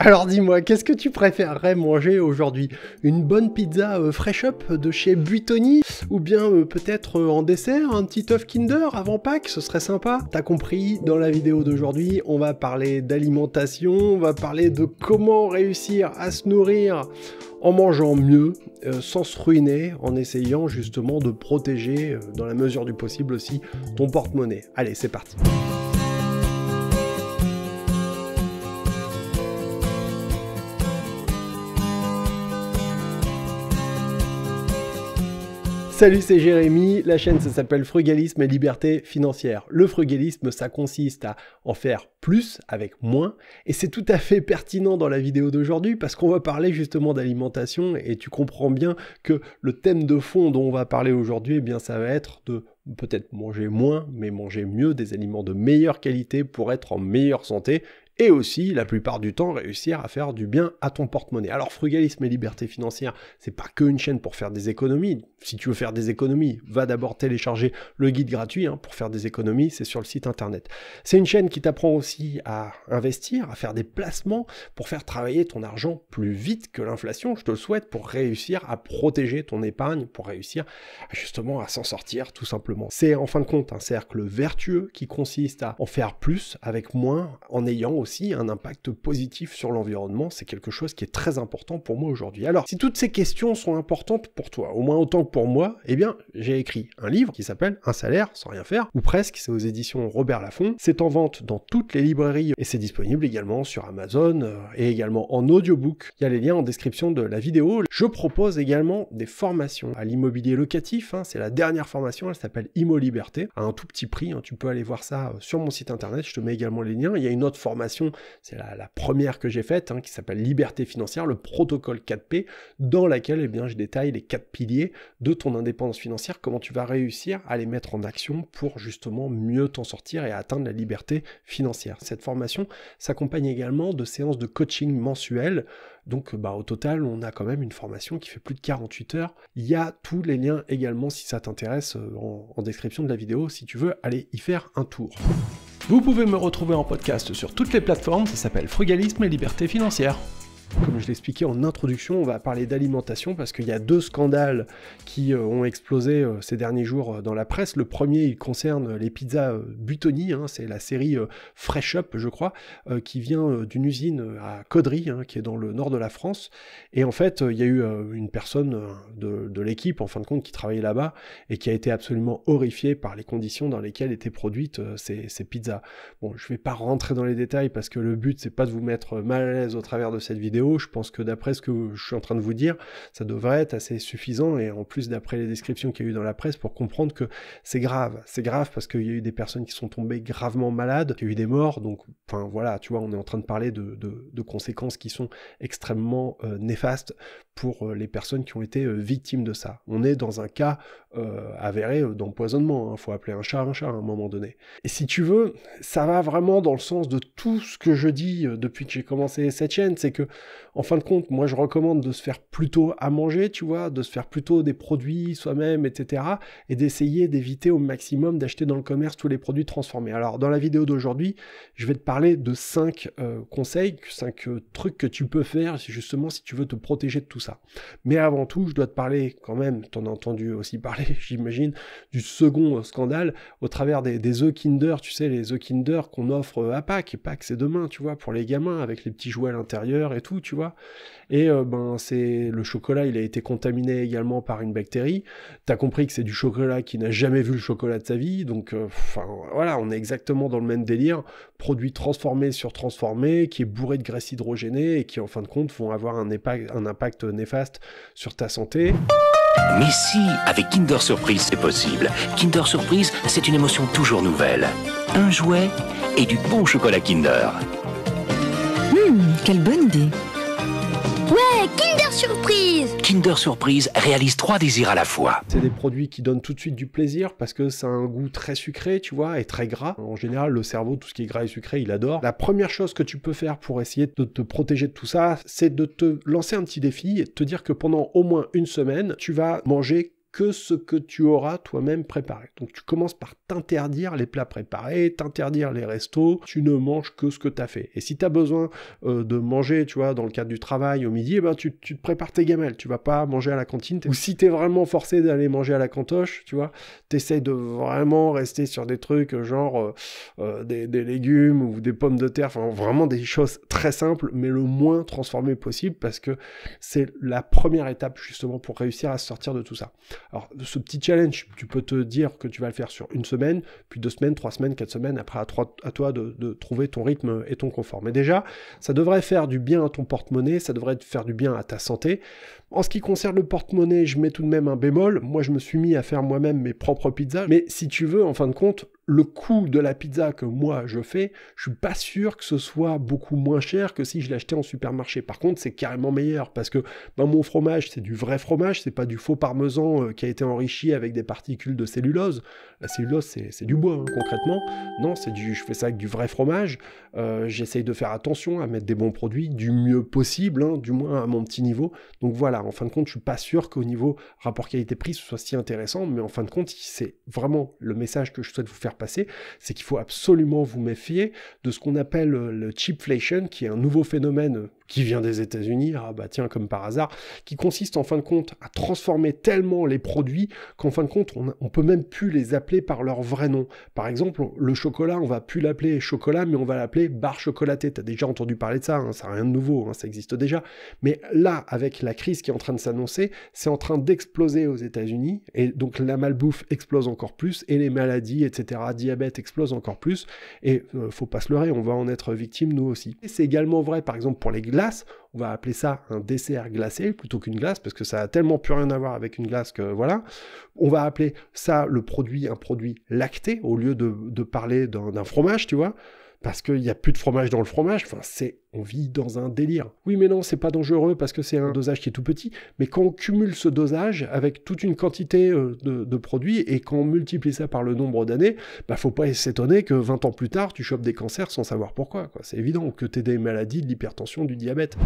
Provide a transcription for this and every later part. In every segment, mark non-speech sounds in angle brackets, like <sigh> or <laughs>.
Alors dis-moi, qu'est-ce que tu préférerais manger aujourd'hui Une bonne pizza euh, fresh up de chez Buitoni Ou bien euh, peut-être euh, en dessert un petit œuf Kinder avant Pâques Ce serait sympa T'as compris, dans la vidéo d'aujourd'hui, on va parler d'alimentation, on va parler de comment réussir à se nourrir en mangeant mieux, sans se ruiner, en essayant justement de protéger, dans la mesure du possible aussi, ton porte-monnaie. Allez, c'est parti. Salut, c'est Jérémy. La chaîne, ça s'appelle Frugalisme et Liberté Financière. Le frugalisme, ça consiste à en faire plus avec moins. Et c'est tout à fait pertinent dans la vidéo d'aujourd'hui parce qu'on va parler justement d'alimentation et tu comprends bien que le thème de fond dont on va parler aujourd'hui, eh bien, ça va être de peut-être manger moins, mais manger mieux, des aliments de meilleure qualité pour être en meilleure santé et aussi la plupart du temps réussir à faire du bien à ton porte-monnaie. Alors frugalisme et liberté financière, c'est pas que une chaîne pour faire des économies. Si tu veux faire des économies, va d'abord télécharger le guide gratuit hein, pour faire des économies, c'est sur le site internet. C'est une chaîne qui t'apprend aussi à investir, à faire des placements pour faire travailler ton argent plus vite que l'inflation, je te le souhaite, pour réussir à protéger ton épargne, pour réussir justement à s'en sortir tout simplement. C'est en fin de compte un cercle vertueux qui consiste à en faire plus avec moins en ayant aussi aussi un impact positif sur l'environnement. C'est quelque chose qui est très important pour moi aujourd'hui. Alors, si toutes ces questions sont importantes pour toi, au moins autant que pour moi, eh bien, j'ai écrit un livre qui s'appelle Un salaire sans rien faire, ou presque, c'est aux éditions Robert Laffont. C'est en vente dans toutes les librairies et c'est disponible également sur Amazon euh, et également en audiobook. Il y a les liens en description de la vidéo. Je propose également des formations à l'immobilier locatif. Hein. c'est la dernière formation, elle s'appelle Immo Liberté, à un tout petit prix. Hein, tu peux aller voir ça euh, sur mon site internet, je te mets également les liens. Il y a une autre formation c'est la, première que j'ai faite, hein, qui s'appelle Liberté financière, le protocole 4P, dans laquelle eh bien, je détaille les quatre piliers de ton indépendance financière, comment tu vas réussir à les mettre en action pour justement mieux t'en sortir et atteindre la liberté financière. Cette formation s'accompagne également de séances de coaching mensuelles. Donc bah, au total, on a quand même une formation qui fait plus de 48 heures. Il y a tous les liens également si ça t'intéresse euh, en description de la vidéo si tu veux aller y faire un tour. Vous pouvez me retrouver en podcast sur toutes les plateformes, ça s'appelle Frugalisme et Liberté Financière. Comme je l'expliquais en introduction, on va parler d'alimentation parce qu'il y a deux scandales qui euh, ont explosé euh, ces derniers jours euh, dans la presse. Le premier, il concerne les pizzas Butoni, hein. c'est la série Fresh Up, je crois, qui vient d'une usine à Caudry, hein, qui est dans le nord de la France. Et en fait, il y a eu une personne de, l'équipe, en fin de compte, qui travaillait là-bas et qui a été absolument horrifiée par les conditions dans lesquelles étaient produites ces, ces pizzas. Bon, je ne vais pas rentrer dans les détails parce que le but, c'est pas de vous mettre mal à l'aise au travers de cette vidéo je pense que d'après ce que je suis en train de vous dire, ça devrait être assez suffisant. Et en plus, d'après les descriptions qu'il y a eu dans la presse, pour comprendre que c'est grave. C'est grave parce qu'il y a eu des personnes qui sont tombées gravement malades, il y a eu des morts. Donc, enfin voilà, tu vois, on est en train de parler de, conséquences qui sont extrêmement euh, néfastes pour euh, les personnes qui ont été euh, victimes de ça. On est dans un cas avéré d'empoisonnement. Il hein. faut appeler un chat un chat à un moment donné. Et si tu veux, ça va vraiment dans le sens de tout ce que je dis depuis que j'ai commencé cette chaîne, c'est que en fin de compte, moi je recommande de se faire plutôt à manger, tu vois, de se faire plutôt des produits soi-même, etc. Et d'essayer d'éviter au maximum d'acheter dans le commerce tous les produits transformés. Alors dans la vidéo d'aujourd'hui, je vais te parler de 5 euh, conseils, 5 euh, trucs que tu peux faire justement si tu veux te protéger de tout ça. Mais avant tout, je dois te parler quand même, tu en as entendu aussi <laughs> parler, j'imagine, du second scandale au travers des, des Kinder, tu sais, les œufs Kinder qu'on offre euh, à Pâques. Et Pâques c'est demain, tu vois, pour les gamins, avec les petits jouets à l'intérieur et tout tu vois. Et euh, ben c'est le chocolat, il a été contaminé également par une bactérie. T'as compris que c'est du chocolat qui n'a jamais vu le chocolat de sa vie, donc euh, enfin voilà, on est exactement dans le même délire, produit transformé sur transformé, qui est bourré de graisse hydrogénée et qui en fin de compte vont avoir un impact néfaste sur ta santé. Mais si, avec Kinder Surprise, c'est possible. Kinder Surprise, c'est une émotion toujours nouvelle. Un jouet et du bon chocolat Kinder. Hum, quelle bonne idée. Ouais, Kinder Surprise Kinder Surprise réalise trois désirs à la fois. C'est des produits qui donnent tout de suite du plaisir parce que ça a un goût très sucré, tu vois, et très gras. En général, le cerveau, tout ce qui est gras et sucré, il adore. La première chose que tu peux faire pour essayer de te protéger de tout ça, c'est de te lancer un petit défi et te dire que pendant au moins une semaine, tu vas manger que ce que tu auras toi-même préparé. Donc tu commences par t'interdire les plats préparés, t'interdire les restos, tu ne manges que ce que tu as fait. Et si tu as besoin euh, de manger, tu vois, dans le cadre du travail au midi, eh ben tu, te prépares tes gamelles, tu vas pas manger à la cantine. Ou si tu es vraiment forcé d'aller manger à la cantoche, tu vois, essaies de vraiment rester sur des trucs euh, genre euh, des, légumes ou des pommes de terre, enfin vraiment des choses très simples, mais le moins transformées possible parce que c'est la première étape justement pour réussir à sortir de tout ça. Alors, ce petit challenge, tu peux te dire que tu vas le faire sur une semaine, puis deux semaines, trois semaines, quatre semaines. Après, à, toi de, de, trouver ton rythme et ton confort. Mais déjà, ça devrait faire du bien à ton porte-monnaie, ça devrait faire du bien à ta santé. En ce qui concerne le porte-monnaie, je mets tout de même un bémol. Moi, je me suis mis à faire moi-même mes propres pizzas. Mais si tu veux, en fin de compte, le coût de la pizza que moi je fais, je suis pas sûr que ce soit beaucoup moins cher que si je l'achetais en supermarché. Par contre, c'est carrément meilleur parce que mon fromage, c'est du vrai fromage, c'est pas du faux parmesan euh, qui a été enrichi avec des particules de cellulose. La cellulose, c'est du bois hein, concrètement. Non, c'est du, je fais ça avec du vrai fromage. Euh, j'essaye de faire attention à mettre des bons produits du mieux possible, hein, du moins à mon petit niveau. Donc voilà, en fin de compte, je suis pas sûr qu'au niveau rapport qualité-prix, ce soit si intéressant, mais en fin de compte, c'est vraiment le message que je souhaite vous faire passé, c'est qu'il faut absolument vous méfier de ce qu'on appelle euh, le cheapflation, qui est un nouveau phénomène qui vient des États-Unis, ah bah tiens, comme par hasard, qui consiste en fin de compte à transformer tellement les produits qu'en fin de compte, on, on peut même plus les appeler par leur vrai nom. Par exemple, le chocolat, on va plus l'appeler chocolat, mais on va l'appeler barre chocolatée. T'as déjà entendu parler de ça, hein, ça n'a rien de nouveau, hein, ça existe déjà. Mais là, avec la crise qui est en train de s'annoncer, c'est en train d'exploser aux États-Unis, et donc la malbouffe explose encore plus, et les maladies, etc., diabète explose encore plus, et euh, faut pas se leurrer, on va en être victime nous aussi. Et c'est également vrai, par exemple, pour les glaces on va appeler ça un dessert glacé plutôt qu'une glace, parce que ça a tellement plus rien à voir avec une glace que voilà. On va appeler ça le produit un produit lacté, au lieu de parler d'un fromage, tu vois parce qu'il n'y a plus de fromage dans le fromage. Enfin, c'est on vit dans un délire. Oui, mais non, c'est pas dangereux parce que c'est un dosage qui est tout petit. Mais quand on cumule ce dosage avec toute une quantité euh, de, produits et qu'on multiplie ça par le nombre d'années, bah faut pas s'étonner que 20 ans plus tard, tu chopes des cancers sans savoir pourquoi. C'est évident que tu aies des maladies, de l'hypertension, du diabète.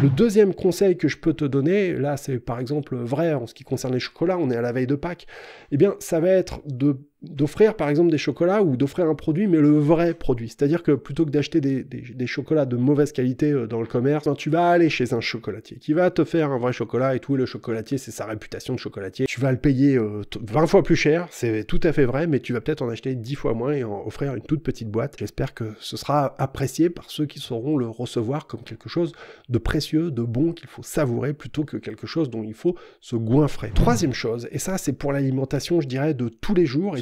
Le deuxième conseil que je peux te donner, là c'est par exemple vrai en ce qui concerne les chocolats, on est à la veille de Pâques, eh bien ça va être de d'offrir par exemple des chocolats ou d'offrir un produit, mais le vrai produit. C'est-à-dire que plutôt que d'acheter des, chocolats de mauvaise qualité euh, dans le commerce, ben, tu vas aller chez un chocolatier qui va te faire un vrai chocolat et tout. le chocolatier, c'est sa réputation de chocolatier. Tu vas le payer 20 euh, fois plus cher, c'est tout à fait vrai, mais tu vas peut-être en acheter 10 fois moins et en offrir une toute petite boîte. J'espère que ce sera apprécié par ceux qui sauront le recevoir comme quelque chose de précieux, de bon qu'il faut savourer plutôt que quelque chose dont il faut se goinfrer. Troisième chose, et ça c'est pour l'alimentation, je dirais, de tous les jours. Et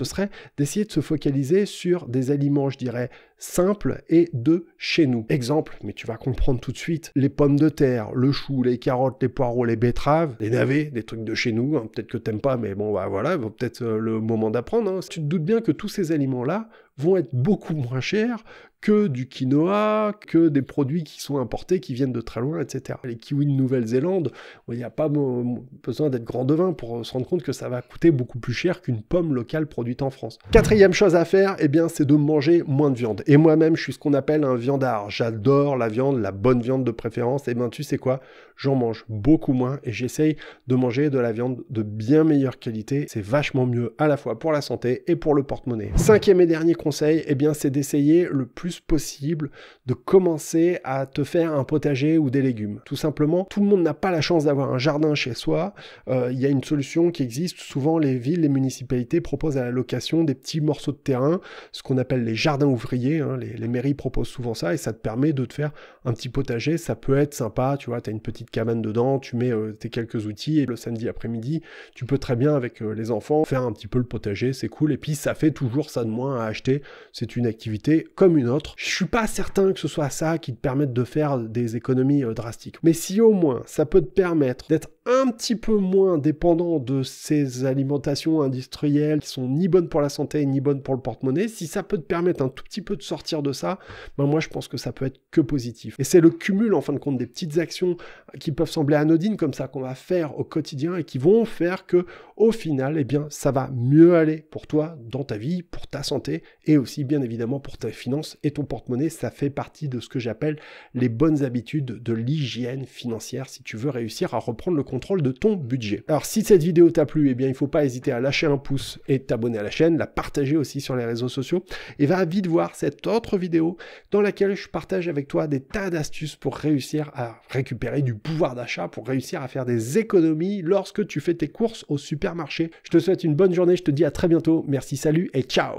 d'essayer de se focaliser sur des aliments, je dirais, simples et de chez nous. Exemple, mais tu vas comprendre tout de suite, les pommes de terre, le chou, les carottes, les poireaux, les betteraves, les navets, des trucs de chez nous. Hein, peut-être que t'aimes pas, mais bon, bah voilà, peut-être euh, le moment d'apprendre. si hein. Tu te doutes bien que tous ces aliments-là vont être beaucoup moins chers que du quinoa, que des produits qui sont importés, qui viennent de très loin, etc. Les kiwis de Nouvelle-Zélande, il n'y a pas besoin d'être grand devin pour euh, se rendre compte que ça va coûter beaucoup plus cher qu'une pomme locale produite en France. Quatrième chose à faire, eh bien, c'est de manger moins de viande. Et moi-même, je suis ce qu'on appelle un viandard. J'adore la viande, la bonne viande de préférence. Et eh bien, tu sais quoi J'en mange beaucoup moins et j'essaye de manger de la viande de bien meilleure qualité. C'est vachement mieux à la fois pour la santé et pour le porte-monnaie. Cinquième et dernier conseil, eh bien, c'est d'essayer le plus possible de commencer à te faire un potager ou des légumes. Tout simplement, tout le monde n'a pas la chance d'avoir un jardin chez soi. Euh, il y a une solution qui existe. Souvent, les villes, les municipalités proposent à la location des petits morceaux de terrain, ce qu'on appelle les jardins ouvriers. Hein. Les, mairies proposent souvent ça et ça te permet de te faire un petit potager. Ça peut être sympa, tu vois, tu as une petite cabane dedans, tu mets euh, tes quelques outils et le samedi après-midi, tu peux très bien avec euh, les enfants faire un petit peu le potager, c'est cool. Et puis, ça fait toujours ça de moins à acheter. C'est une activité comme une autre je suis pas certain que ce soit ça qui te permette de faire des économies euh, drastiques. Mais si au moins ça peut te permettre d'être un petit peu moins dépendant de ces alimentations industrielles qui sont ni bonnes pour la santé ni bonnes pour le porte-monnaie, si ça peut te permettre un tout petit peu de sortir de ça, ben moi je pense que ça peut être que positif. Et c'est le cumul en fin de compte des petites actions qui peuvent sembler anodines comme ça qu'on va faire au quotidien et qui vont faire que au final, eh bien, ça va mieux aller pour toi dans ta vie, pour ta santé et aussi bien évidemment pour ta finances et ton porte-monnaie. Ça fait partie de ce que j'appelle les bonnes habitudes de l'hygiène financière si tu veux réussir à reprendre le contrôle de ton budget. Alors si cette vidéo t'a plu, eh bien il ne faut pas hésiter à lâcher un pouce et t'abonner à la chaîne, la partager aussi sur les réseaux sociaux et va vite voir cette autre vidéo dans laquelle je partage avec toi des tas d'astuces pour réussir à récupérer du pouvoir d'achat, pour réussir à faire des économies lorsque tu fais tes courses au supermarché. Je te souhaite une bonne journée, je te dis à très bientôt, merci, salut et ciao